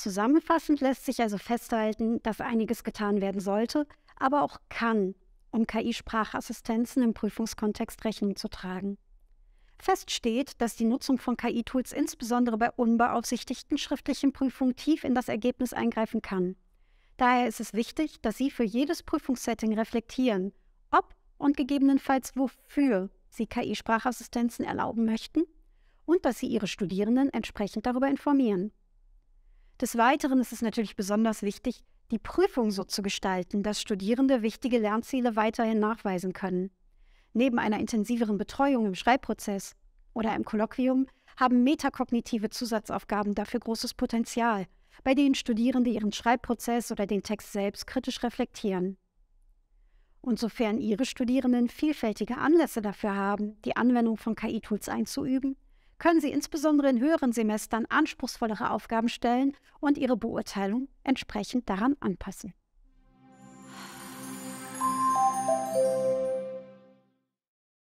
Zusammenfassend lässt sich also festhalten, dass einiges getan werden sollte, aber auch kann, um KI-Sprachassistenzen im Prüfungskontext Rechnung zu tragen. Fest steht, dass die Nutzung von KI-Tools insbesondere bei unbeaufsichtigten schriftlichen Prüfungen tief in das Ergebnis eingreifen kann. Daher ist es wichtig, dass Sie für jedes Prüfungssetting reflektieren, ob und gegebenenfalls wofür Sie KI-Sprachassistenzen erlauben möchten und dass Sie Ihre Studierenden entsprechend darüber informieren. Des Weiteren ist es natürlich besonders wichtig, die Prüfung so zu gestalten, dass Studierende wichtige Lernziele weiterhin nachweisen können. Neben einer intensiveren Betreuung im Schreibprozess oder im Kolloquium haben metakognitive Zusatzaufgaben dafür großes Potenzial, bei denen Studierende ihren Schreibprozess oder den Text selbst kritisch reflektieren. Und sofern Ihre Studierenden vielfältige Anlässe dafür haben, die Anwendung von KI-Tools einzuüben, können sie insbesondere in höheren Semestern anspruchsvollere Aufgaben stellen und ihre Beurteilung entsprechend daran anpassen.